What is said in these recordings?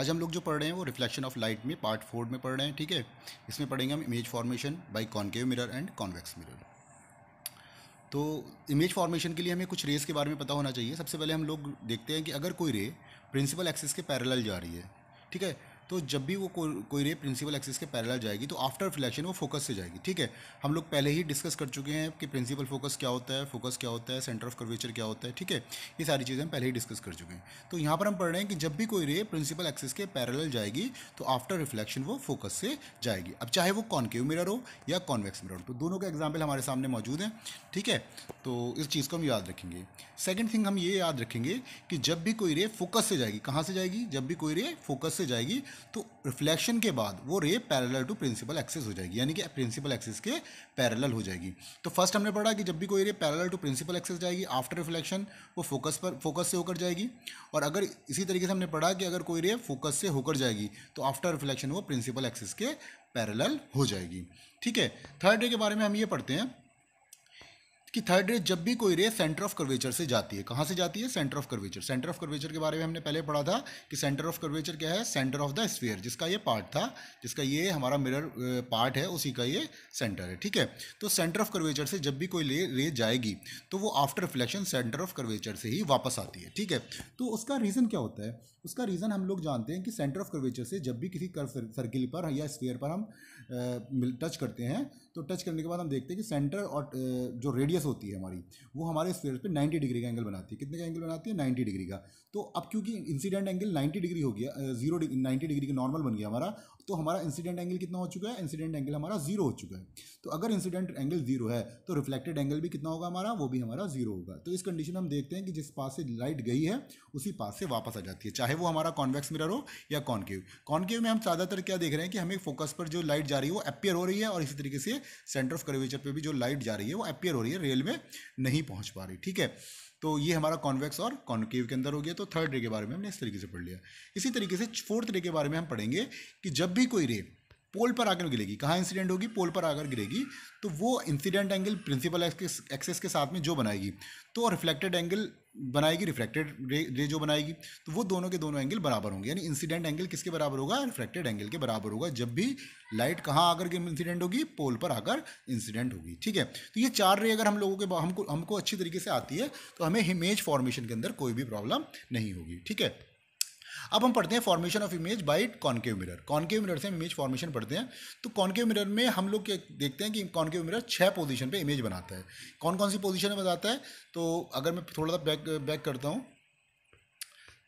आज हम लोग जो पढ़ रहे हैं वो रिफ्लेक्शन ऑफ लाइट में पार्ट फोर में पढ़ रहे हैं ठीक है इसमें पढ़ेंगे हम image formation by concave mirror and convex mirror तो इमेज फॉर्मेशन के लिए हमें कुछ रेस के बारे में पता होना चाहिए सबसे पहले हम लोग देखते हैं कि अगर कोई रे प्रिंसिपल एक्सिस के पैरेलल जा रही है ठीक है तो जब भी वो को, कोई रे प्रिंसिपल एक्सिस के पैरेलल जाएगी तो आफ्टर रिफ्लेक्शन वो फोकस से जाएगी ठीक है हम लोग पहले ही डिस्कस कर चुके हैं कि प्रिंसिपल फोकस क्या होता है फोकस क्या होता है सेंटर ऑफ कर्वेचर क्या होता है ठीक है ये सारी चीज़ें हम पहले ही डिस्कस कर चुके हैं तो यहाँ पर हम पढ़ रहे हैं कि जब भी कोई रे प्रिंसिपल एक्सिस के पैरल जाएगी तो आफ्टर रिफ्लेक्शन वो फोकस से जाएगी अब चाहे वो कॉन्केव मिरर हो या कॉन्वेक्स मिरर हो तो दोनों का एग्जाम्पल हमारे सामने मौजूद हैं ठीक है तो इस चीज़ को हम याद रखेंगे सेकेंड थिंग हम ये याद रखेंगे कि जब भी कोई रे फोकस से जाएगी कहाँ से जाएगी जब भी कोई रे फोकस से जाएगी तो रिफ्लेक्शन के बाद वो रे पैरेलल टू प्रिंसिपल एक्सेस हो जाएगी यानी कि प्रिंसिपल एक्सेस के पैरेलल हो जाएगी तो फर्स्ट हमने पढ़ा कि जब भी कोई ray parallel to principal axis जाएगी आफ्टर रिफ्लेक्शन वो फोकस पर फोकस से होकर जाएगी और अगर इसी तरीके से हमने पढ़ा कि अगर कोई रे फोकस से होकर जाएगी तो आफ्टर रिफ्लेक्शन वो प्रिंसिपल एक्सेस के पैरेलल हो जाएगी ठीक है थर्ड रे के बारे में हम ये पढ़ते हैं कि थर्ड रे जब भी कोई रेस सेंटर ऑफ कर्वेचर से जाती है कहाँ से जाती है centre of curvature centre of curvature के बारे में हमने पहले पढ़ा था कि सेंटर ऑफ कर्वेचर क्या है सेंटर ऑफ द स्फीयर जिसका ये पार्ट था जिसका ये हमारा मिरर पार्ट है उसी का ये सेंटर है ठीक है तो सेंटर ऑफ कर्वेचर से जब भी कोई रेस जाएगी तो वो after reflection centre of curvature से ही वापस आती है ठीक है तो उसका रीज़न क्या होता है उसका रीज़न हम लोग जानते हैं कि सेंटर ऑफ कर्वेचर से जब भी किसी कर्व सर्किल पर या स्फीयर पर हम टच करते हैं तो टच करने के बाद हम देखते हैं कि सेंटर और जो रेडियस होती है हमारी वो हमारे स्पेयर पे 90 डिग्री का एंगल बनाती है कितने का एंगल बनाती है 90 डिग्री का तो अब क्योंकि इंसिडेंट एंगल 90 डिग्री हो गया जीरो नाइन्टी डिग्री का नॉर्मल बन गया हमारा तो हमारा इंसिडेंट एंगल कितना हो चुका है इंसिडेंट एंगल हमारा जीरो हो चुका है तो अगर इंसिडेंट एंगल जीरो है तो रिफ्लेक्टेड एंगल भी कितना होगा हमारा वो भी हमारा जीरो होगा तो इस कंडीशन हम देखते हैं कि जिस पास से लाइट गई है उसी पास से वापस आ जाती है चाहे वो हमारा कॉन्वेक्स मिरर हो या कॉन्केव कॉन्केव में हम ज़्यादातर क्या देख रहे हैं कि हमें फोकस पर जो लाइट जा रही है वो अपियर हो रही है और इसी तरीके से सेंटर ऑफ कर्वेचर पर भी जो लाइट जा रही है वो अपियर हो रही है रेल में नहीं पहुँच पा रही ठीक है तो ये हमारा कॉन्वेक्स और कॉन्केव के अंदर हो गया तो थर्ड रे के बारे में हमने इस तरीके से पढ़ लिया इसी तरीके से फोर्थ रे के बारे में हम पढ़ेंगे कि जब भी कोई रे पोल पर आकर गिरेगी कहाँ इंसिडेंट होगी पोल पर आकर गिरेगी तो वो इंसिडेंट एंगल प्रिंसिपल एक्सेस के साथ में जो बनाएगी तो रिफ्लेक्टेड एंगल बनाएगी रिफ्रैक्टेड रे रे जो बनाएगी तो वो दोनों के दोनों एंगल बराबर होंगे यानी इंसिडेंट एंगल किसके बराबर होगा रिफ्रैक्टेड एंगल के बराबर होगा जब भी लाइट कहाँ आकर के इंसिडेंट होगी पोल पर आकर इंसिडेंट होगी ठीक है तो ये चार रे अगर हम लोगों के हमको हमको अच्छी तरीके से आती है तो हमें इमेज फॉर्मेशन के अंदर कोई भी प्रॉब्लम नहीं होगी ठीक है अब हम पढ़ते हैं formation of image by concave mirror concave mirror से हम इमेज फॉर्मेशन पढ़ते हैं तो कॉन्केव मिरर में हम लोग देखते हैं कि कॉन्केव मिरर छः पोजीशन पे इमेज बनाता है कौन कौन सी पोजीशन में बताता है तो अगर मैं थोड़ा सा बैक बैक करता हूँ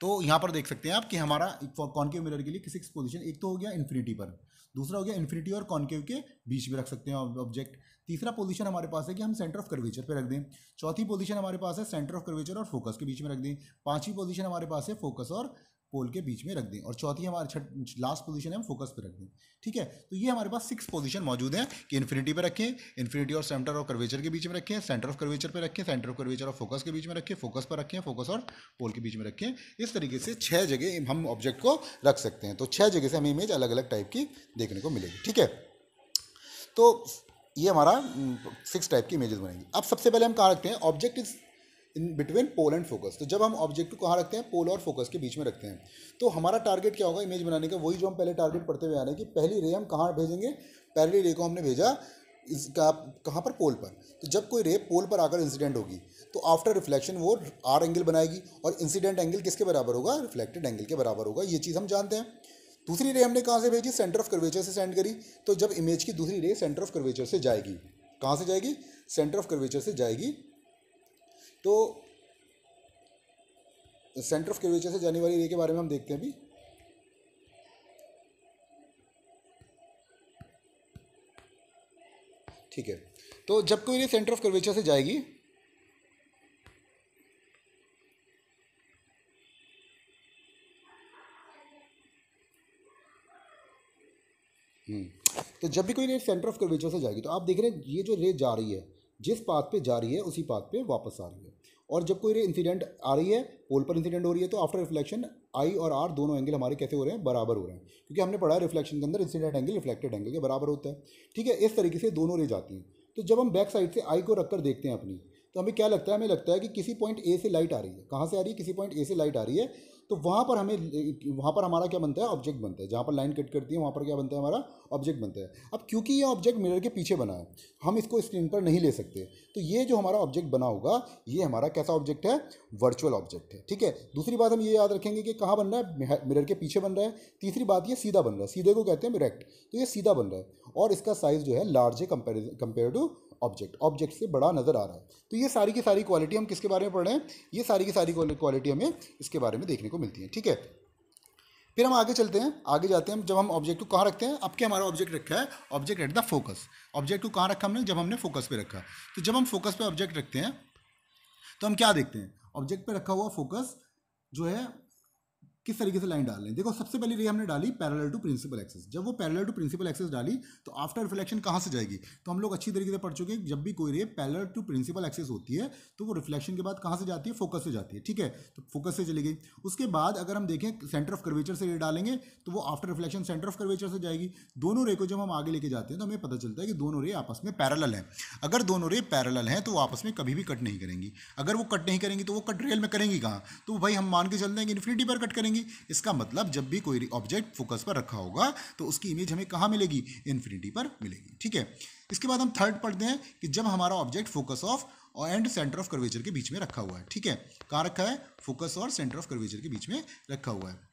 तो यहाँ पर देख सकते हैं आप कि हमारा कॉन्केव मिरर के लिए किसी पोजिशन एक तो हो गया इन्फिनिटी पर दूसरा हो गया इन्फिनिटी और कॉन्केव के बीच में रख सकते हैं ऑब्जेक्ट तीसरा पोजीशन हमारे पास है कि हम सेंटर ऑफ कर्वेचर पे रख दें चौथी पोजीशन हमारे पास है सेंटर ऑफ कर्वेचर और फोकस के बीच में रख दें पांचवी पोजीशन हमारे पास है फोकस और पोल के बीच में रख दें और चौथी हमारे लास्ट पोजीशन है हम फोकस पे रख दें ठीक है तो ये हमारे पास सिक्स पोजीशन मौजूद है कि इन्फिनिटी पे रखें इन्फिनिटी और सेंटर और कर्वेचर के बीच में रखें सेंटर ऑफ कर्वेचर पे रखें सेंटर ऑफ कर्वेचर और फोकस के बीच में रखें फोकस पर रखें फोकस और पोल के बीच में रखें इस तरीके से छः जगह हम ऑब्जेक्ट को रख सकते हैं तो छः जगह से हमें इमेज अलग अलग टाइप की देखने को मिलेगी ठीक है तो ये हमारा सिक्स mm, टाइप की इमेजेस बनेंगी अब सबसे पहले हम कहाँ रखते हैं object is in between pole and focus तो जब हम ऑब्जेक्ट को कहाँ रखते हैं पोल और फोकस के बीच में रखते हैं तो हमारा टारगेट क्या होगा इमेज बनाने का वही जो हम पहले टारगेट पढ़ते हुए आ रहे हैं कि पहली रे हम कहाँ भेजेंगे पहली रे को हमने भेजा इसका कहाँ पर पोल पर तो जब कोई रे पोल पर आकर इंसिडेंट होगी तो आफ्टर रिफ्लेक्शन वो आर एंगल बनाएगी और इंसिडेंट एंगल किसके बराबर होगा रिफ्लेक्टेड एंगल के बराबर होगा ये चीज़ हम जानते हैं दूसरी रे हमने कहाँ से भेजी सेंटर ऑफ कर्वेचर से सेंड करी तो जब इमेज की दूसरी रे सेंटर ऑफ कर्वेचर से जाएगी कहाँ से जाएगी सेंटर ऑफ कर्वेचर से जाएगी तो सेंटर ऑफ कर्वेचर से जाने वाली रे के बारे में हम देखते हैं अभी ठीक है तो जब कोई रे सेंटर ऑफ कर्वेचर से जाएगी हम्म, तो जब भी कोई रे सेंटर ऑफ कर्वेचर से जाएगी तो आप देख रहे हैं ये जो रे जा रही है जिस पाथ पे जा रही है उसी पाथ पे वापस आ रही है और जब कोई इंसिडेंट आ रही है पोल पर इंसिडेंट हो रही है तो आफ्टर रिफ्लेक्शन आई और आर दोनों एंगल हमारे कैसे हो रहे हैं बराबर हो रहे हैं क्योंकि हमने पढ़ा है रिफ्लेक्शन के अंदर इंसिडेंट एंगल रिफ्लेक्टेड एंगल के बराबर होता है ठीक है इस तरीके से दोनों रे जाती हैं तो जब हम बैक साइड से आई को रखकर देखते हैं अपनी तो हमें क्या लगता है हमें लगता है कि किसी पॉइंट ए से लाइट आ रही है कहाँ से आ रही है किसी पॉइंट ए से लाइट आ रही है तो वहाँ पर हमें वहाँ पर हमारा क्या बनता है ऑब्जेक्ट बनता है जहाँ पर लाइन कट करती है वहाँ पर क्या बनता है हमारा ऑब्जेक्ट बनता है अब क्योंकि ये ऑब्जेक्ट मिरर के पीछे बना है हम इसको स्क्रीन पर नहीं ले सकते तो ये जो हमारा ऑब्जेक्ट बना होगा ये हमारा कैसा ऑब्जेक्ट है वर्चुअल ऑब्जेक्ट है ठीक है दूसरी बात हम ये याद रखेंगे कि कहाँ बन रहा है मिरर के पीछे बन रहा है तीसरी बात ये सीधा बन रहा है सीधे को कहते हैं मिरेक्ट तो ये सीधा बन रहा है और इसका साइज़ जो है लार्ज है कंपेयर टू ऑब्जेक्ट ऑब्जेक्ट से बड़ा नज़र आ रहा है तो ये सारी की सारी क्वालिटी हम किसके बारे में पढ़ रहे हैं ये सारी की सारी क्वालिटी हमें इसके बारे में देखने को मिलती है ठीक है फिर हम आगे चलते हैं आगे जाते हैं जब हम ऑब्जेक्ट को कहाँ रखते हैं अब क्या हमारा ऑब्जेक्ट रखा है object at the focus object को कहाँ रखा हमने जब हमने फोकस पे रखा तो जब हम फोकस पे ऑब्जेक्ट रखते हैं तो हम क्या देखते हैं ऑब्जेक्ट पे रखा हुआ फोकस जो है किस तरीके से लाइन डाल रहे हैं देखो सबसे पहली रे हमने डाली पैरेलल टू प्रिंसिपल एक्सेस जब वो पैरेलल टू प्रिंसिपल एक्सेस डाली तो आफ्टर रिफ्लेक्शन कहाँ से जाएगी तो हम लोग अच्छी तरीके से पढ़ चुके हैं जब भी कोई ray parallel to principal access होती है तो वो रिफ्लेक्शन के बाद कहाँ से जाती है फोकस से जाती है ठीक है तो फोकस से चली गई उसके बाद अगर हम देखें सेंटर ऑफ कर्वेचर से रे डालेंगे तो वो after reflection centre of curvature से जाएगी दोनों रे को जब हम आगे लेके जाते हैं तो हमें पता चलता है कि दोनों रे आपस में पैरल हैं अगर दोनों रे पैरल हैं तो वो आपस में कभी भी कट नहीं करेंगी अगर वो कट नहीं करेंगी तो वो कट रेल में करेंगी कहाँ तो भाई हम मान के चलते हैं कि इन्फिनिटी पर कट करेंगे मिलेंगी इसका मतलब जब भी कोई ऑब्जेक्ट फोकस पर रखा होगा तो उसकी इमेज हमें कहाँ मिलेगी इन्फिनिटी पर मिलेगी ठीक है इसके बाद हम थर्ड पढ़ते हैं कि जब हमारा ऑब्जेक्ट फोकस ऑफ और एंड सेंटर ऑफ कर्वेचर के बीच में रखा हुआ है ठीक है कहाँ रखा है फोकस और सेंटर ऑफ कर्वेचर के बीच में रखा हुआ है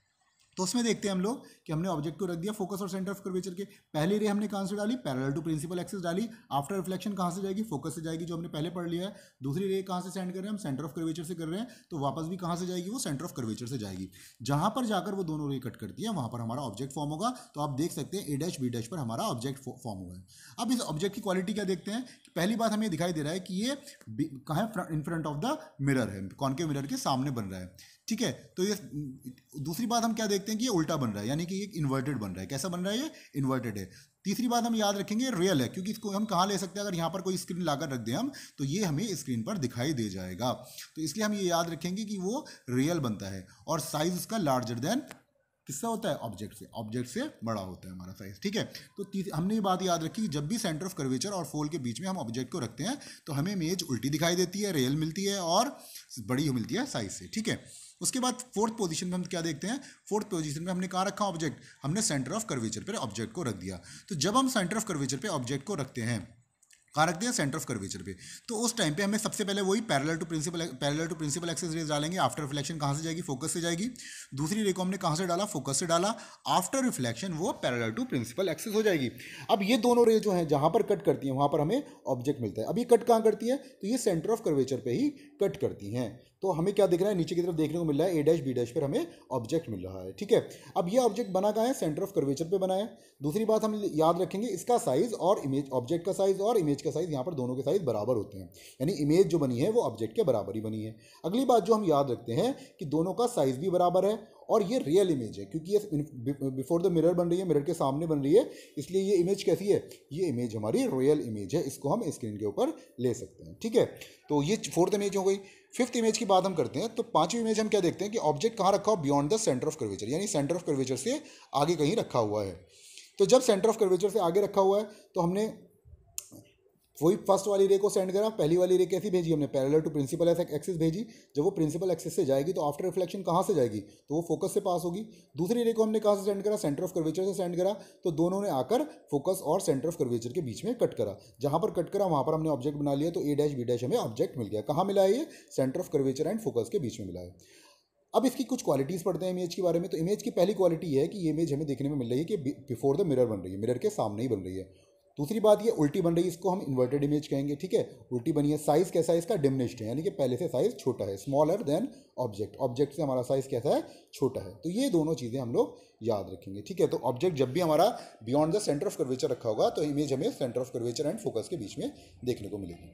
तो उसमें देखते हैं हम लोग कि हमने ऑब्जेक्ट को रख दिया फोकस और सेंटर ऑफ कर्वेचर के पहली रे हमने कहाँ से डाली पैरेलल टू प्रिंसिपल एक्सिस डाली आफ्टर रिफ्लेक्शन कहाँ से जाएगी फोकस से जाएगी जो हमने पहले पढ़ लिया है दूसरी रे कहाँ से सेंड कर रहे हैं हम सेंटर ऑफ कर्वेचर से कर रहे हैं तो वापस भी कहाँ से जाएगी वो सेंटर ऑफ कर्वेचर से जाएगी जहाँ पर जाकर वो दोनों रे कट करती है वहाँ पर हमारा ऑब्जेक्ट फॉर्म होगा तो आप देख सकते हैं ए डैश बी डैश पर हमारा ऑब्जेक्ट फॉर्म हुआ है अब इस ऑब्जेक्ट की क्वालिटी क्या देखते हैं पहली बात हमें दिखाई दे रहा है कि ये कहाँ in front of the mirror है कौन के मिरर के सामने बन रहा है ठीक है तो ये हम्म, दूसरी बात हम क्या देखते हैं कि ये उल्टा बन रहा है यानी कि ये इन्वर्टेड बन रहा है कैसा बन रहा है ये इन्वर्टेड है तीसरी बात हम याद रखेंगे रियल है क्योंकि इसको हम कहाँ ले सकते हैं अगर यहाँ पर कोई स्क्रीन लाकर रख दें हम तो ये हमें स्क्रीन पर दिखाई दे जाएगा तो इसलिए हम ये याद रखेंगे कि वो रियल बनता है और साइज उसका लार्जर देन किससे होता है ऑब्जेक्ट से ऑब्जेक्ट से बड़ा होता है हमारा साइज ठीक है तो हमने ये बात याद रखी कि जब भी सेंटर ऑफ कर्वेचर और फोल के बीच में हम ऑब्जेक्ट को रखते हैं तो हमें इमेज उल्टी दिखाई देती है रियल मिलती है और बड़ी मिलती है साइज से ठीक है उसके बाद फोर्थ पोजीशन में हम क्या देखते हैं फोर्थ पोजीशन में हमने कहा रखा ऑब्जेक्ट हमने सेंटर ऑफ कर्वेचर पर ऑब्जेक्ट को रख दिया तो जब हम सेंटर ऑफ कर्वेचर पर ऑब्जेक्ट को रखते हैं कहाँ रखते हैं सेंटर ऑफ कर्वेचर पे तो उस टाइम पे हमें सबसे पहले वही parallel to principal parallel to principal axis rays डालेंगे आफ्टर रिफ्लेक्शन कहाँ से जाएगी फोकस से जाएगी दूसरी रे को हमने कहाँ से डाला फोकस से डाला आफ्टर रिफ्लेक्शन वो पैरेलल टू प्रिंसिपल एक्सेस हो जाएगी अब ये दोनों रे जो हैं जहाँ पर कट करती हैं वहाँ पर हमें ऑब्जेक्ट मिलता है अब ये कट कहाँ करती है तो ये सेंटर ऑफ कर्वेचर पर ही कट करती हैं तो हमें क्या दिख रहा है नीचे की तरफ देखने को मिल रहा है ए डैश बी डैश पर हमें ऑब्जेक्ट मिल रहा है ठीक है अब ये ऑब्जेक्ट बना कहाँ है सेंटर ऑफ कर्वेचर पर बना है दूसरी बात हम याद रखेंगे इसका साइज और इमेज ऑब्जेक्ट का साइज और इमेज का साइज यहाँ पर दोनों के साइज बराबर होते हैं यानी इमेज जो बनी है वो ऑब्जेक्ट के बराबर ही बनी है अगली बात जो हम याद रखते हैं कि दोनों का साइज भी बराबर है और ये रियल इमेज है क्योंकि ये बिफोर द मिरर बन रही है मिरर के सामने बन रही है इसलिए ये इमेज कैसी है ये इमेज हमारी रियल इमेज है इसको हम स्क्रीन के ऊपर ले सकते हैं ठीक है तो ये फोर्थ इमेज हो गई फिफ्थ इमेज की बात हम करते हैं तो पांचवी इमेज हम क्या देखते हैं कि ऑब्जेक्ट कहाँ रखा हो beyond the centre of curvature यानी सेंटर ऑफ कर्वेचर से आगे कहीं रखा हुआ है तो जब सेंटर ऑफ कर्वेचर से आगे रखा हुआ है तो हमने वही फर्स्ट वाली रे को सेंड करा पहली वाली रे कैसी भेजी हमने पैरेलल टू प्रिंसिपल एक्सिस भेजी जब वो प्रिंसिपल एक्सिस से जाएगी तो आफ्टर रिफ्लेक्शन कहाँ से जाएगी तो वो फोकस से पास होगी दूसरी रे को हमने कहाँ से सेंड करा सेंटर ऑफ कर्वेचर से सेंड करा तो दोनों ने आकर फोकस और सेंटर ऑफ कर्वेचर के बीच में कट करा जहाँ पर कट करा वहाँ पर हमने ऑब्जेक्ट बना लिया तो ए डैश बी डैश हमें ऑब्जेक्ट मिल गया कहाँ मिला है ये centre of curvature and focus के बीच में मिला है अब इसकी कुछ क्वालिटीज़ पढ़ते हैं इमेज के बारे में तो इमेज की पहली क्वालिटी है कि ये इमेज हमें देखने में मिल रही है कि बिफोर द मिरर बन रही है मिरर के सामने ही बन रही है दूसरी बात ये उल्टी बन रही है इसको हम इन्वर्टेड इमेज कहेंगे ठीक है उल्टी बनी है साइज़ कैसा है इसका डिमिनिश्ड है यानी कि पहले से साइज़ छोटा है स्मॉलर देन ऑब्जेक्ट ऑब्जेक्ट से हमारा साइज़ कैसा है छोटा है तो ये दोनों चीज़ें हम लोग याद रखेंगे ठीक है तो ऑब्जेक्ट जब भी हमारा beyond the centre of curvature रखा होगा तो इमेज हमें centre of curvature and focus के बीच में देखने को मिलेगी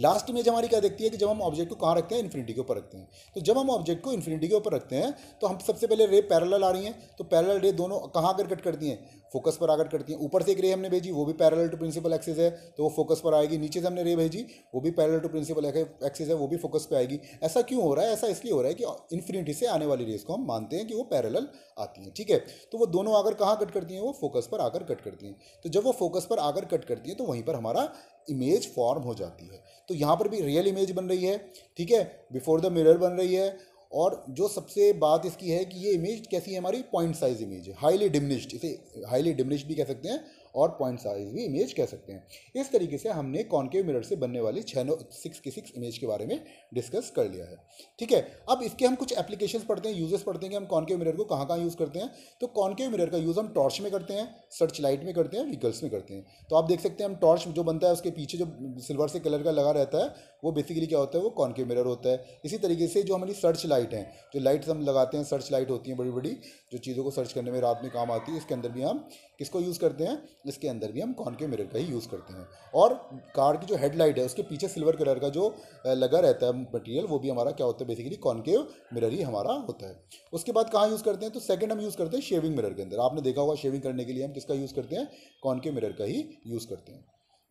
लास्ट इमेज हमारी क्या देखती है कि जब हम ऑब्जेक्ट को कहाँ रखते हैं इन्फिनिटी के ऊपर रखते हैं तो जब हम ऑब्जेक्ट को इन्फिनिटी के ऊपर रखते हैं तो हम सबसे पहले रे पैरेलल आ रही हैं तो पैरेलल रे दोनों कहाँ अगर कट करती हैं फोकस पर आकर करती हैं ऊपर से एक रे हमने भेजी वो भी पैरेलल टू प्रिंसिपल एक्सेस है तो वो फोकस पर आएगी नीचे से हमने रे भेजी वो भी पैरेलल टू प्रिंसिपल एक्सेस है वो भी फोकस पर आएगी ऐसा क्यों हो रहा है ऐसा इसलिए हो रहा है कि इन्फिनिटी से आने वाली रेस को हम मानते हैं कि वो पैरेलल आती हैं ठीक है तो वो दोनों आकर कहाँ कट करती हैं वो फोकस पर आकर कट करती हैं तो जब वो फोकस पर आकर कट करती हैं तो वहीं पर हमारा इमेज फॉर्म हो जाती है तो यहाँ पर भी रियल इमेज बन रही है ठीक है बिफोर द मिरर बन रही है और जो सबसे बात इसकी है कि ये इमेज कैसी है हमारी पॉइंट साइज इमेज है हाईली डिमिनिश्ड इसे हाईली डिमिनिश्ड भी कह सकते हैं और पॉइंट साइज भी इमेज कह सकते हैं इस तरीके से हमने कॉन्केव मिरर से बनने वाली छः सिक्स की सिक्स इमेज के बारे में डिस्कस कर लिया है ठीक है अब इसके हम कुछ एप्लीकेशन पढ़ते हैं यूजेस पढ़ते हैं कि हम कॉन्केव मिरर को कहाँ कहाँ यूज़ करते हैं तो कॉन्केव मिरर का यूज़ हम टॉर्च में करते हैं सर्च लाइट में करते हैं व्हीकल्स में करते हैं तो आप देख सकते हैं हम टॉर्च जो बनता है उसके पीछे जो सिल्वर से कलर का लगा रहता है वो बेसिकली क्या होता है वो कॉन्केव मिरर होता है इसी तरीके से जो हमारी सर्च लाइट हैं जो लाइट्स हम लगाते हैं सर्च लाइट होती हैं बड़ी बड़ी जो चीज़ों को सर्च करने में रात में काम आती है इसके अंदर भी हम किसको यूज़ करते हैं इसके अंदर भी हम कॉनके मिरर का ही यूज़ करते हैं और कार की जो हेडलाइट है उसके पीछे सिल्वर कलर का जो लगा रहता है मटेरियल वो भी हमारा क्या होता है बेसिकली कॉनकेव मिरर ही हमारा होता है उसके बाद कहाँ यूज़ करते हैं तो सेकेंड हम यूज़ करते हैं शेविंग मिरर के अंदर आपने देखा होगा शेविंग करने के लिए हम किसका यूज़ करते हैं कॉनके मिरर का ही यूज़ करते हैं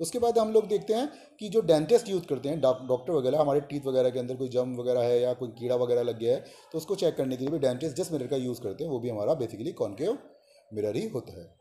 उसके बाद हम लोग देखते हैं कि जो डेंटिस्ट यूज़ करते हैं डॉक्टर वगैरह हमारे टीथ वगैरह के अंदर कोई जम वगैरह है या कोई कीड़ा वगैरह लग गया है तो उसको चेक करने के लिए भी डेंटिस्ट जिस मिरर का यूज़ करते हैं वो भी हमारा बेसिकली कॉनकेव मिरर ही होता है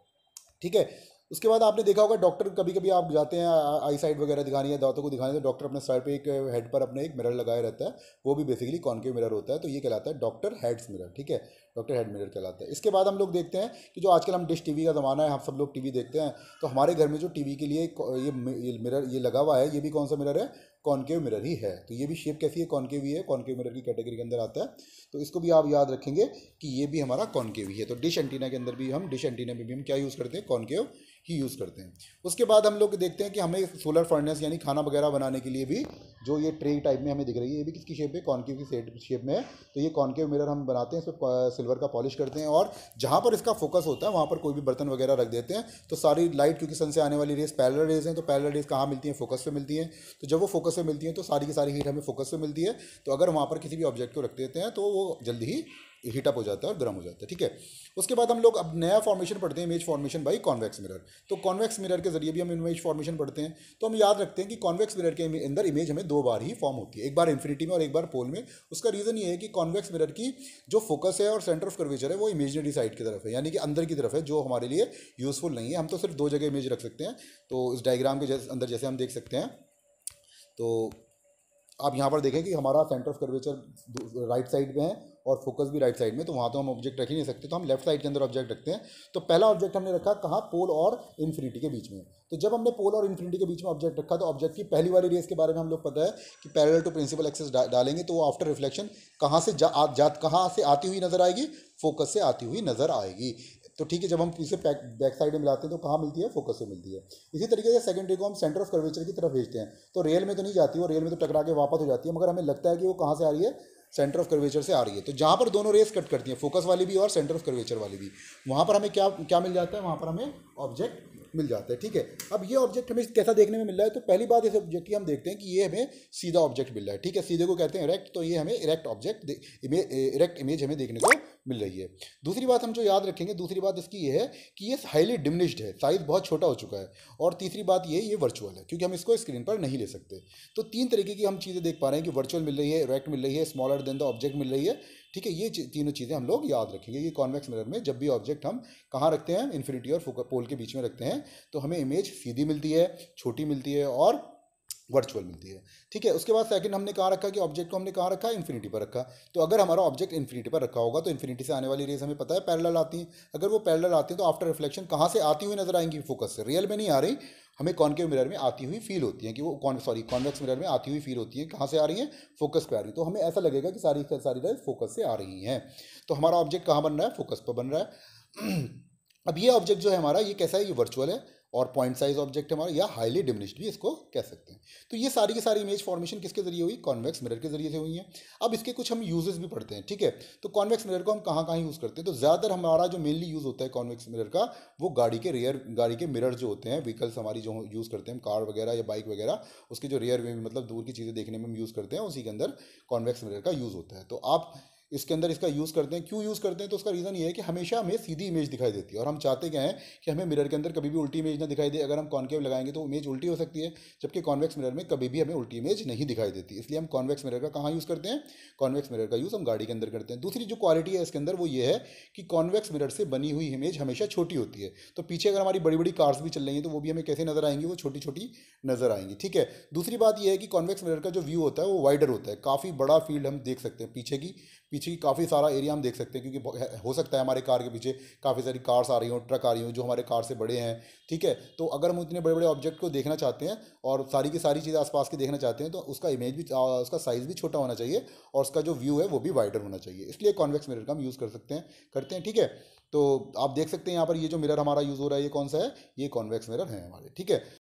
ठीक है उसके बाद आपने देखा होगा डॉक्टर कभी कभी आप जाते हैं आई साइड वगैरह दिखानी है दांतों को दिखानी तो डॉक्टर अपने सर पे एक हेड पर अपने एक मिरर लगाया रहता है वो भी बेसिकली कॉनकेव मिरर होता है तो ये कहलाता है डॉक्टर हेड्स मिरर ठीक है डॉक्टर हेड मिरर कहलाता है इसके बाद हम लोग देखते हैं कि जो आजकल हम डिश टीवी का ज़माना है हम सब लोग टीवी देखते हैं तो हमारे घर में जो टीवी के लिए ये मिरर ये लगा हुआ है ये भी कौन सा मिरर है कॉनकेव मिरर ही है तो ये भी शेप कैसी है कॉनकेव ही है कॉनकेव मिरर की कैटेगरी के अंदर आता है तो इसको भी आप याद रखेंगे कि ये भी हमारा कॉनकेव ही है तो डिश एंटीना के अंदर भी हम डिश एंटीना में भी हम क्या यूज़ करते हैं कॉनकेव ही यूज़ करते हैं उसके बाद हम लोग देखते हैं कि हमें सोलर फर्नेस यानी खाना वगैरह बनाने के लिए भी जो ये ट्रे टाइप में हमें दिख रही है ये भी किसकी शेप है कॉनकेव की शेप में है तो ये कॉनकेव मिरर हम बनाते हैं इस सिल्वर का पॉलिश करते हैं और जहाँ पर इसका फोकस होता है वहाँ पर कोई भी बर्तन वगैरह रख देते हैं तो सारी लाइट क्योंकि सन से आने वाली रेस पैरल रेज हैं तो पैरल रेज कहाँ मिलती हैं फोकस पर मिलती हैं तो जब वो फोकस पर मिलती हैं तो सारी की सारी हीट हमें फोकस पर मिलती है तो अगर वहाँ पर किसी भी ऑब्जेक्ट को रख देते हैं तो वो जल्दी ही हीटअप हो जाता है और गर्म हो जाता है ठीक है उसके बाद हम लोग अब नया फॉर्मेशन पढ़ते हैं image formation by convex mirror तो कॉन्वेक्स मिरर के जरिए भी हम इमेज फॉर्मेशन पढ़ते हैं तो हम याद रखते हैं कि कॉन्वेक्स मिरर के अंदर इमेज हमें दो बार ही फॉर्म होती है एक बार इन्फिनिटी में और एक बार पोल में उसका रीज़न ये है कि कॉन्वेक्स मिरर की जो फोकस है और सेंटर ऑफ कर्वेचर है वो इमेजनरी साइड की तरफ है यानी कि अंदर की तरफ है जो हमारे लिए यूज़फुल नहीं है हम तो सिर्फ दो जगह इमेज रख सकते हैं तो इस डायग्राम के अंदर जैसे हम देख सकते हैं तो आप यहाँ पर देखें कि हमारा centre of curvature right side पर है और फोकस भी राइट साइड में तो वहाँ तो हम ऑब्जेक्ट रख ही नहीं सकते तो हम लेफ्ट साइड के अंदर ऑब्जेक्ट रखते हैं तो पहला ऑब्जेक्ट हमने रखा कहाँ पोल और इन्फिनिटी के बीच में तो जब हमने पोल और इन्फिनिटी के बीच में ऑब्जेक्ट रखा तो ऑब्जेक्ट की पहली वाली रेस के बारे में हम लोग पता है कि पैरल टू प्रिंसिपल एक्सेस डालेंगे तो वो आफ्टर रिफ्लेक्शन कहाँ से जा, कहाँ से आती हुई नजर आएगी फोकस से आती हुई नजर आएगी तो ठीक है जब हम इसे बैक साइड में मिलाते हैं तो कहाँ मिलती है फोकस से मिलती है इसी तरीके से सेकेंडरी को हम सेंटर ऑफ कर्वेचर की तरफ भेजते हैं तो रेल में तो नहीं जाती वो रेल में तो टकरा के वापस हो जाती है मगर हमें लगता है कि वो कहाँ से आ रही है सेंटर ऑफ कर्वेचर से आ रही है तो जहाँ पर दोनों रेस कट करती हैं फोकस वाली भी और सेंटर ऑफ कर्वेचर वाली भी वहाँ पर हमें क्या क्या मिल जाता है वहाँ पर हमें ऑब्जेक्ट मिल जाता है ठीक है अब ये ऑब्जेक्ट हमें कैसा देखने में मिल रहा है तो पहली बात इस ऑब्जेक्ट की हम देखते हैं कि ये हमें सीधा ऑब्जेक्ट मिल रहा है ठीक है सीधे को कहते हैं इरेक्ट तो ये हमें इरेक्ट ऑब्जेक्ट इरेक्ट इमेज हमें देखने को मिल रही है दूसरी बात हम जो याद रखेंगे दूसरी बात इसकी ये है कि ये हाईली डिमिनिश्ड है साइज़ बहुत छोटा हो चुका है और तीसरी बात ये ये वर्चुअल है क्योंकि हम इसको स्क्रीन पर नहीं ले सकते तो तीन तरीके की हम चीज़ें देख पा रहे हैं कि वर्चुअल मिल रही है इरेक्ट मिल रही है स्मॉलर देन द ऑब्जेक्ट मिल रही है ठीक है ये तीनों चीज़ें हम लोग याद रखेंगे ये कॉन्वेक्स मिरर में जब भी ऑब्जेक्ट हम कहाँ रखते हैं इन्फिनिटी और पोल के बीच में रखते हैं तो हमें इमेज सीधी मिलती है छोटी मिलती है और वर्चुअल मिलती है ठीक है उसके बाद सेकंड हमने कहा रखा कि ऑब्जेक्ट को हमने कहाँ रखा है इन्फिनिटी पर रखा तो अगर हमारा ऑब्जेक्ट इन्फिनिटी पर रखा होगा तो इन्फिनिटी से आने वाली रेज हमें पता है पैरेलल आती हैं अगर वो पैरेलल आती हैं तो आफ्टर रिफ्लेक्शन कहाँ से आती हुई नजर आएंगी फोकस से रियल में नहीं आ रही हमें कॉन्केव मिरर में आती हुई फील होती है कि वो कॉन सॉरी कॉन्वेक्स मिरर में आती हुई फील होती है कहाँ से आ रही है फोकस पर आ रही है तो हमें ऐसा लगेगा कि सारी सारी रेज फोकस से आ रही हैं तो हमारा ऑब्जेक्ट कहाँ बन रहा है फोकस पर बन रहा है अब ये ऑब्जेक्ट जो है हमारा ये कैसा है ये वर्चुअल है और पॉइंट साइज ऑब्जेक्ट हमारा या हाईली डिमिनिश्ड भी इसको कह सकते हैं तो ये सारी की सारी इमेज फॉर्मेशन किसके जरिए हुई कॉन्वेक्स मिरर के जरिए से हुई है अब इसके कुछ हम यूजेस भी पढ़ते हैं ठीक है तो कॉन्वेक्स मिरर को हम कहाँ कहाँ यूज़ करते हैं तो ज़्यादातर हमारा जो मेनली यूज़ होता है कॉन्वेक्स मिरर का वो गाड़ी के रेयर गाड़ी के मिरर जो होते हैं व्हीकल्स हमारी जो यूज़ करते हैं कार वगैरह या बाइक वगैरह उसके जो रेयर वे मतलब दूर की चीज़ें देखने में हम यूज़ करते हैं उसी के अंदर कॉन्वेक्स मिरर का यूज़ होता है तो आप इसके अंदर इसका यूज़ करते हैं क्यों यूज़ करते हैं तो उसका रीज़न ये है कि हमेशा हमें सीधी इमेज दिखाई देती है और हम चाहते क्या हैं कि हमें मिरर के अंदर कभी भी उल्टी इमेज ना दिखाई दे अगर हम कॉन्केव लगाएंगे तो इमेज उल्टी हो सकती है जबकि कॉन्वेक्स मिरर में कभी भी हमें उल्टी इमेज नहीं दिखाई देती इसलिए हम कॉन्वेक्स मिरर का कहाँ यूज़ करते हैं कॉन्वेक्स मिरर का यूज़ हम गाड़ी के अंदर करते हैं दूसरी जो क्वालिटी है इसके अंदर वो ये है कि कॉन्वेक्स मिरर से बनी हुई इमेज हमेशा छोटी होती है तो पीछे अगर हमारी बड़ी बड़ी कार्स भी चल रही हैं तो वो भी हमें कैसे नज़र आएंगी वो छोटी छोटी नज़र आएंगी ठीक है दूसरी बात यह है कि कॉन्वेक्स मिरर का जो व्यू होता है वो वाइडर होता है काफ़ी बड़ा फील्ड हम देख सकते हैं पीछे की पीछे की काफ़ी सारा एरिया हम देख सकते हैं क्योंकि हो सकता है हमारे कार के पीछे काफ़ी सारी कार्स आ रही हों ट्रक आ रही हों जो हमारे कार से बड़े हैं ठीक है तो अगर हम इतने बड़े बड़े ऑब्जेक्ट को देखना चाहते हैं और सारी की सारी चीज़ आसपास की देखना चाहते हैं तो उसका इमेज भी उसका साइज़ भी छोटा होना चाहिए और उसका जो व्यू है वो भी वाइडर होना चाहिए इसलिए कॉन्वेक्स मिरर का हम यूज़ कर सकते हैं करते हैं ठीक है तो आप देख सकते हैं यहाँ पर ये जो मिरर हमारा यूज़ हो रहा है ये कौन सा है ये कॉन्वेक्स मिरर है हमारे ठीक है